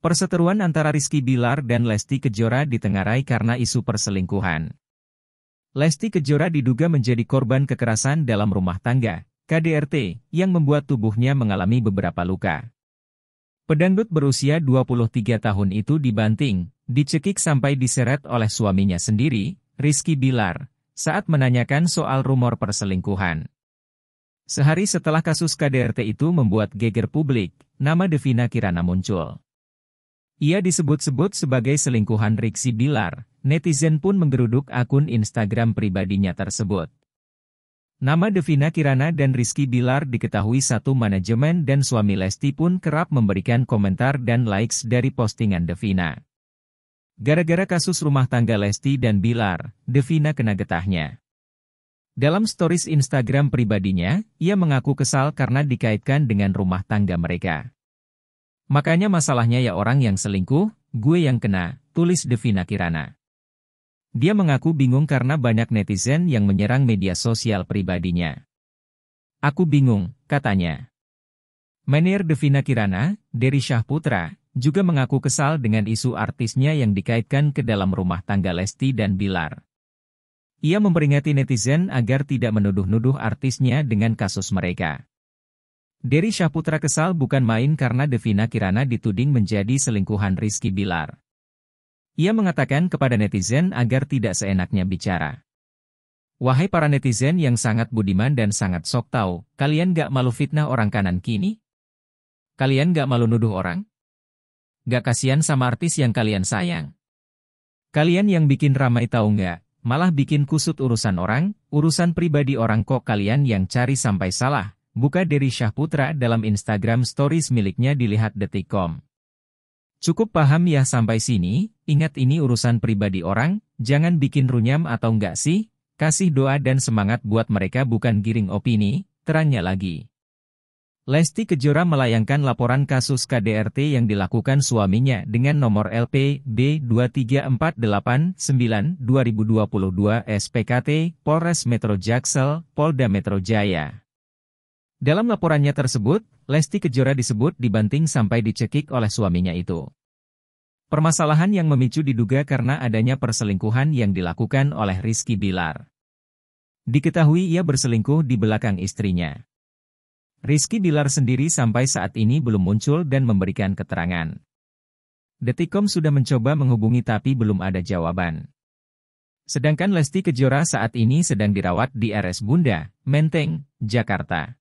Perseteruan antara Rizky Bilar dan Lesti Kejora ditengarai karena isu perselingkuhan. Lesti Kejora diduga menjadi korban kekerasan dalam rumah tangga, KDRT, yang membuat tubuhnya mengalami beberapa luka. Pedangdut berusia 23 tahun itu dibanting, dicekik sampai diseret oleh suaminya sendiri, Rizky Bilar, saat menanyakan soal rumor perselingkuhan. Sehari setelah kasus KDRT itu membuat geger publik, nama Devina Kirana muncul. Ia disebut-sebut sebagai selingkuhan Riksi Bilar, netizen pun menggeruduk akun Instagram pribadinya tersebut. Nama Devina Kirana dan Rizky Bilar diketahui satu manajemen dan suami Lesti pun kerap memberikan komentar dan likes dari postingan Devina. Gara-gara kasus rumah tangga Lesti dan Bilar, Devina kena getahnya. Dalam stories Instagram pribadinya, ia mengaku kesal karena dikaitkan dengan rumah tangga mereka. Makanya masalahnya ya orang yang selingkuh, gue yang kena, tulis Devina Kirana. Dia mengaku bingung karena banyak netizen yang menyerang media sosial pribadinya. Aku bingung, katanya. Menir Devina Kirana, Deri Syahputra, juga mengaku kesal dengan isu artisnya yang dikaitkan ke dalam rumah tangga Lesti dan Bilar. Ia memperingati netizen agar tidak menuduh-nuduh artisnya dengan kasus mereka. Derry Syahputra kesal bukan main karena Devina Kirana dituding menjadi selingkuhan Rizky Bilar. Ia mengatakan kepada netizen agar tidak seenaknya bicara. Wahai para netizen yang sangat budiman dan sangat sok tahu, kalian gak malu fitnah orang kanan kini? Kalian gak malu nuduh orang? Gak kasihan sama artis yang kalian sayang? Kalian yang bikin ramai tahu gak, malah bikin kusut urusan orang, urusan pribadi orang kok kalian yang cari sampai salah, Buka dari Syahputra dalam Instagram stories miliknya dilihat detikcom. Cukup paham ya sampai sini, ingat ini urusan pribadi orang, jangan bikin runyam atau enggak sih, kasih doa dan semangat buat mereka bukan giring opini, terangnya lagi. Lesti Kejora melayangkan laporan kasus KDRT yang dilakukan suaminya dengan nomor LP B23489-2022 SPKT Polres Metro Jaksel, Polda Metro Jaya. Dalam laporannya tersebut, Lesti Kejora disebut dibanting sampai dicekik oleh suaminya itu. Permasalahan yang memicu diduga karena adanya perselingkuhan yang dilakukan oleh Rizky Bilar. Diketahui ia berselingkuh di belakang istrinya. Rizky Bilar sendiri sampai saat ini belum muncul dan memberikan keterangan. Detikom sudah mencoba menghubungi tapi belum ada jawaban. Sedangkan Lesti Kejora saat ini sedang dirawat di RS Bunda, Menteng, Jakarta.